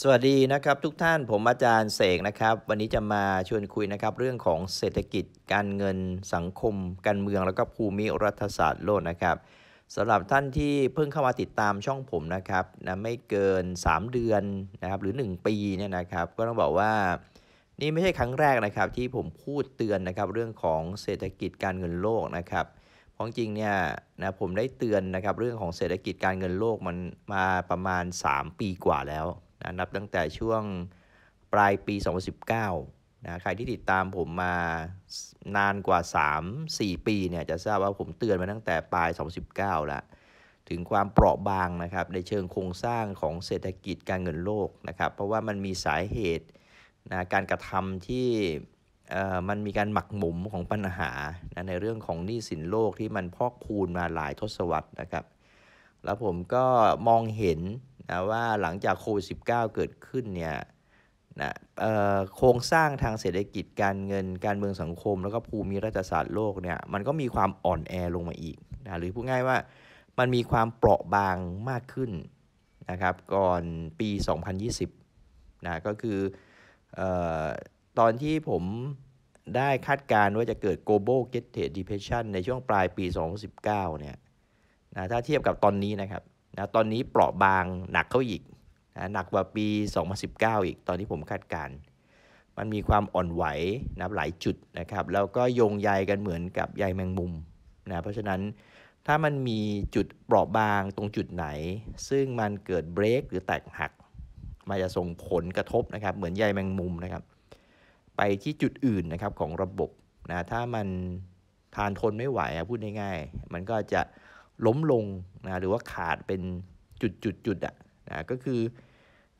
สวัสดีนะครับทุกท่านผมอาจารย์เสกนะครับ วันนี้จะมาชวนคุยนะครับเรื่องของเศรษฐกิจการเงินสังคม การเมืองแล้วก็ภูมิรัฐศาสตร์โลกนะครับสำหรับท่านที่เพิ่งเข้ามาติดตามช่องผมนะครับนะไม่เกิน 3 เดือนนะครับหรือ 1 ปีเนี่ยนะครับ ก็ต้องบอกว่า นี่ไม่ใช่ครั้งแรกนะครับ ที่ผมพูดเตือนนะครับเรื่องของเศรษฐกิจการเงินโลกนะครับพราะจริงเนี่ยนะผมได้เตือนนะครับเรื่องของเศรษฐกิจการเงินโลกมันมาประมาณ 3 ปีกว่าแล้วนะนับตั้งแต่ช่วงปลายปี 2019นะ ใครที่ติดตามผมมานานกว่า 3-4 ปี เนี่ย จะทราบว่าผมเตือนมาตั้งแต่ปลาย 2019แล้ว ถึงความเปราะบางนะครับ ในเชิงโครงสร้างของเศรษฐกิจการเงินโลกนะครับ เพราะว่ามันมีสาเหตุนะ การกระทำที่มันมีการหมักหมมของปัญหานะในเรื่องของหนี้สินโลกที่มันพอกพูนมาหลายทศวรรษนะครับ แล้วผมก็มองเห็นนะว่าหลังจากโควิดสิเกิดขึ้นเนี่ยนะโครงสร้างทางเศรษฐกิจการเงินการเมืองสังคม แล้วก็ภูมิรัฐศาสตร์โลกเนี่ยมันก็มีความอ่อนแอลงมาอีกนะหรือพูดง่ายว่ามันมีความเปราะบางมากขึ้นนะครับ ก่อนปี 2020นะก็คืออตอนที่ผมได้คาดการณ์ว่าจะเกิด global g e t t e depression ในช่วงปลายปี 2019เนี่ยนะถ้าเทียบกับตอนนี้นะครับนะตอนนี้เปราะบางหนักเข้าอีกนะหนักกว่าปี 2019 อีกตอนที่ผมคาดการณ์มันมีความอ่อนไหวนะหลายจุดนะครับแล้วก็โยงใยกันเหมือนกับใยแมงมุมนะเพราะฉะนั้นถ้ามันมีจุดเปราะบางตรงจุดไหน ซึ่งมันเกิดเบรกหรือแตกหักมันจะส่งผลกระทบนะครับเหมือนใยแมงมุมนะครับ ไปที่จุดอื่นนะครับของระบบนะถ้ามันทานทนไม่ไหวพูดง่ายๆ มันก็จะล้มลงนะหรือว่าขาดเป็นจุดจุดจุดอ่ะนะก็คือ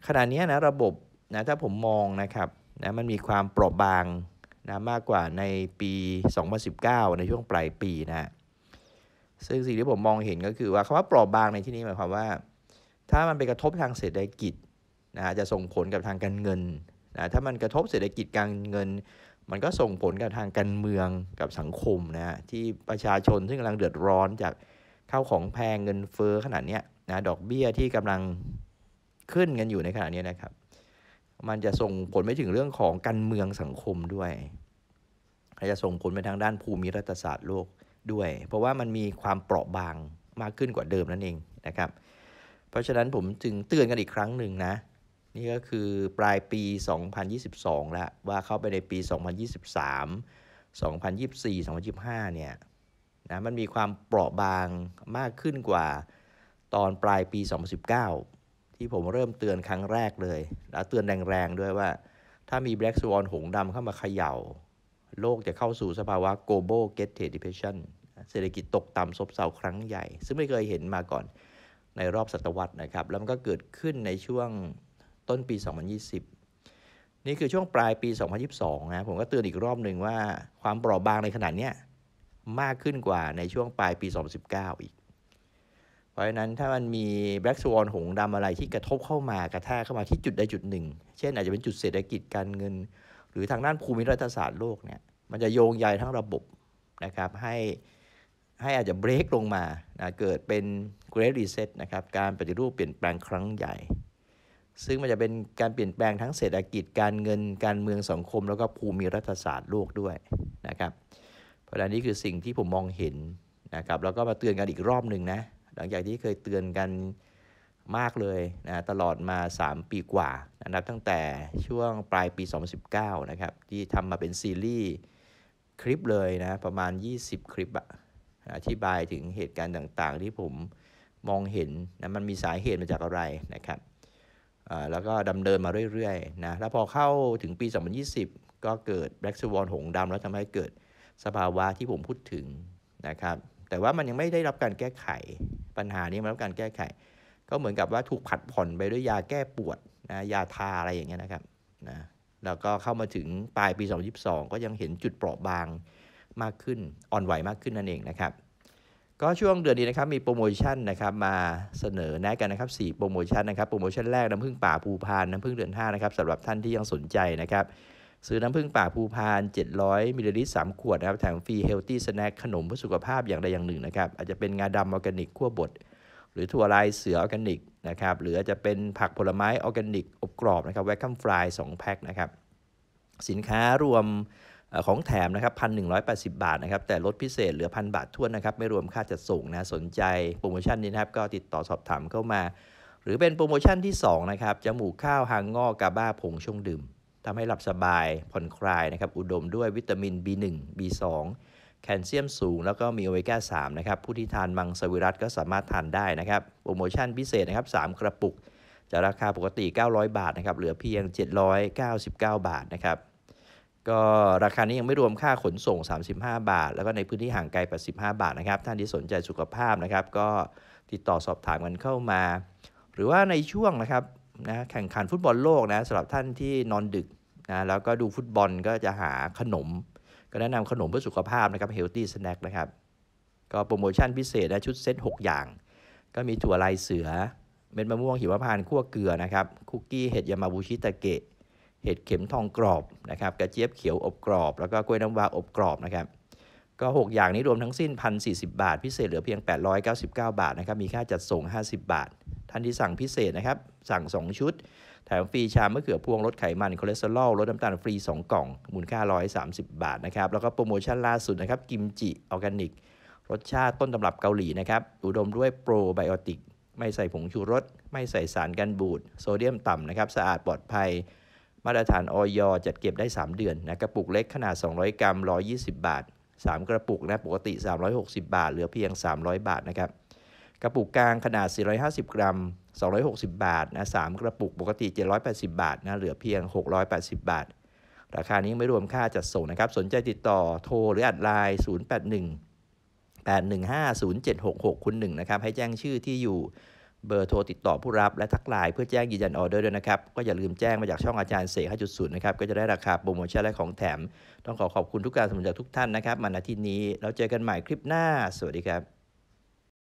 ขณะนี้นะระบบนะถ้าผมมองนะครับนะมันมีความเปราะบางนะมากกว่าในปี 2019 ในช่วงปลายปีนะซึ่งสิ่งที่ผมมองเห็นก็คือว่าคำว่าเปราะบางในที่นี้หมายความว่า ถ้ามันไปกระทบทางเศรษฐกิจนะจะส่งผลกับทางการเงินนะถ้ามันกระทบเศรษฐกิจการเงิน มันก็ส่งผลกับทางการเมืองกับสังคมนะที่ประชาชนซึ่งกำลังเดือดร้อนจากข้าวของแพงเงินเฟอ้อขนาดนี้นะดอกเบี้ยที่กำลังขึ้นกันอยู่ในขณะนี้นะครับ มันจะส่งผลไปถึงเรื่องของการเมืองสังคมด้วยอาจจะส่งผลไปทางด้านภูมิรัฐศาสตร์โลกด้วย เพราะว่ามันมีความเปราะบางมากขึ้นกว่าเดิมนั่นเองนะครับ เพราะฉะนั้นผมจึงเตือนกันอีกครั้งหนึ่งนะนี่ก็คือปลายปี 2022แล้วว่าเข้าไปในปี 2023 2024 2025 เนี่ยนะมันมีความเปราะบางมากขึ้นกว่าตอนปลายปี 2019 ที่ผมเริ่มเตือนครั้งแรกเลย แล้วเตือนแรงๆด้วยว่า ถ้ามี Black Swan หงดำเข้ามาเขยา่า โลกจะเข้าสู่สภาวะ global g e t t e depression เศรษฐกิจตกต่ำซบเซาครั้งใหญ่ ซึ่งไม่เคยเห็นมาก่อนในรอบศตวรรษนะครับ แล้วมันก็เกิดขึ้นในช่วงต้นปี 2020 นี่คือช่วงปลายปี 2022นะผมก็เตือนอีกรอบหนึ่งว่าความเปราะบางในขนาดเนี้ยมากขึ้นกว่าในช่วงปลายปี2019อีก เพราะฉะนั้นถ้ามันมีแบล็กสวอนหงดำอะไรที่กระทบเข้ามากระแทกเข้ามาที่จุดใดจุดหนึ่ง เช่นอาจจะเป็นจุดเศรษฐกิจการเงิน หรือทางด้านภูมิรัฐศาสตร์โลกเนี่ยมันจะโยงใยทั้งระบบนะครับ ให้ให้อาจจะเบรกลงมานะเกิดเป็นเกรดรีเซ็ตนะครับการปฏิรูปเปลี่ยนแปลงครั้งใหญ่ ซึ่งมันจะเป็นการเปลี่ยนแปลงทั้งเศรษฐกิจการเงิน การเมืองสังคม แล้วก็ภูมิรัฐศาสตร์โลกด้วยนะครับราะนั้นนี่คือสิ่งที่ผมมองเห็นนะครับแล้วก็มาเตือนกันอีกรอบหนึ่งนะ หลังจากที่เคยเตือนกันมากเลยนะตลอดมา 3 ปีกว่านะครับตั้งแต่ช่วงปลายปี2019นะครับ ที่ทำมาเป็นซีรีส์คลิปเลยนะ ประมาณ 20 คลิปอะอธิบายถึงเหตุการณ์ต่าง ๆ ที่ผมมองเห็นนะมันมีสาเหตุมาจากอะไรนะครับแล้วก็ดำเนินมาเรื่อยๆนะแล้วพอเข้าถึงปี 2020 ก็เกิด Black Swan หงดำแล้วทำให้เกิดสภาวะที่ผมพูดถึงนะครับ แต่ว่ามันยังไม่ได้รับการแก้ไขปัญหานี้ไม่รับการแก้ไข ก็เหมือนกับว่าถูกผัดผ่อนไปด้วยยาแก้ปวดนะยาทาอะไรอย่างเงี้ยนะครับนะแล้วก็เข้ามาถึงปลายปี2022ก็ยังเห็นจุดเปราะบางมากขึ้นอ่อนไหวมากขึ้นนั่นเองนะครับก็ช่วงเดือนนี้นะครับมีโปรโมชั่นนะครับมาเสนอแนะกันนะครับ4โปรโมชั่นนะครับโปรโมชั่นแรกน้ำผึ้งป่าภูพานน้ำผึ้งเดือน5นะครับสำหรับท่านที่ยังสนใจนะครับซื้อน้ำผึ้งป่าภูพาน 700มิลลิลิตร3ขวดนะครับ แถมฟรีเฮลตี้สแน็คขนมเพื่อสุขภาพอย่างใดอย่างหนึ่งนะครับ อาจจะเป็นงาดำออร์แกนิกขั้วบด หรือถั่วลายเสือออร์แกนิกนะครับ หรืออาจจะเป็นผักผลไม้ออร์แกนิกอบกรอบนะครับแวคคัมฟรายสองแพ็คนะครับ สินค้ารวมของแถมนะครับพันหนึ่งบาทนะครับ แต่ลดพิเศษเหลือพันบาททวนนะครับ ไม่รวมค่าจัดส่งนะ สนใจ โปรโมชั่นนี้นะครับก็ติดต่อสอบถามเข้ามา หรือเป็นโปรโมชั่นที่2นะครับ จมูกข้าวหางงอกกาบ้าผงชงดื่มทำให้หลับสบาย ผ่อนคลายนะครับ อุดมด้วยวิตามิน B1 B2 แคลเซียมสูง แล้วก็มีโอเมก้า3นะครับ ผู้ที่ทานมังสวิรัตก็สามารถทานได้นะครับ โปรโมชั่นพิเศษนะครับ 3 กระปุก จะราคาปกติ 900 บาทนะครับ เหลือเพียง 799 บาทนะครับ ก็ราคานี้ยังไม่รวมค่าขนส่ง 35 บาท แล้วก็ในพื้นที่ห่างไกล85 บาทนะครับ ท่านที่สนใจสุขภาพนะครับ ก็ติดต่อสอบถามกันเข้ามา หรือว่าในช่วงนะครับนะแข่งขันฟุตบอลโลกนะสำหรับท่านที่นอนดึกนะแล้วก็ดูฟุตบอลก็จะหาขนม ก็แนะนำขนมเพื่อสุขภาพนะครับเฮลตี้สแน็คนะครับก็โปรโมชั่นพิเศษนะชุดเซ็ต6 อย่าง ก็มีถั่วลายเสือ เม็ดมะม่วงหิมพานต์คั่วเกลือนะครับคุกกี้เห็ดยามาบูชิตะเกะเห็ดเข็มทองกรอบนะครับกระเจี๊ยบเขียวอบกรอบ แล้วก็กล้วยน้ำว้าอบกรอบนะครับก็ 6 อย่างนี้รวมทั้งสิ้น1่4 0 บาท พิเศษเหลือเพียง 899 บาทนะครับมีค่าจัดส่ง50 บาทท่านที่สั่งพิเศษนะครับ สั่ง 2 ชุดแถมฟรีชามมะเขือพวงลดไขมันคอเลสเตอรอลลดน้ำตาลฟรี 2กล่อง มูลค่า 130 บาทนะครับ แล้วก็โปรโมชั่นล่าสุดนะครับ กิมจิ ออร์แกนิก รสชาติต้นตำรับเกาหลีนะครับอุดมด้วยโปรไบโอติกไม่ใส่ผงชูรสไม่ใส่สารกันบูดโซเดียมต่ำนะครับสะอาดปลอดภัย มาตรฐานออยจัดเก็บได้ 3 เดือนนะกระปุกเล็กขนาด 200กรัม120 บาท 3 กระปุกนะปกติ 360 บาท เหลือเพียง 300 บาทนะครับกระปุกกลางขนาด 450 กรัม 260 บาทนะ3กระปุกปกติ 780 บาทนะเหลือเพียง 680 บาท ราคานี้ไม่รวมค่าจัดส่งนะครับ สนใจติดต่อโทรหรืออัดไลน์ 081 8150766คุณ1นะครับ ให้แจ้งชื่อที่อยู่เบอร์โทรติดต่อผู้รับและทักไลน์เพื่อแจ้งยืนยันออเดอร์ด้วยนะครับ ก็อย่าลืมแจ้งมาจากช่องอาจารย์เสกห้าจุดศูนย์นะครับก็จะได้ราคาโปรโมชั่นและของแถม ต้องขอขอบคุณทุกการสนับสนุนจากทุกท่านนะครับมาณที่นี้เราเจอกันใหม่คลิปหน้า สวัสดีครับ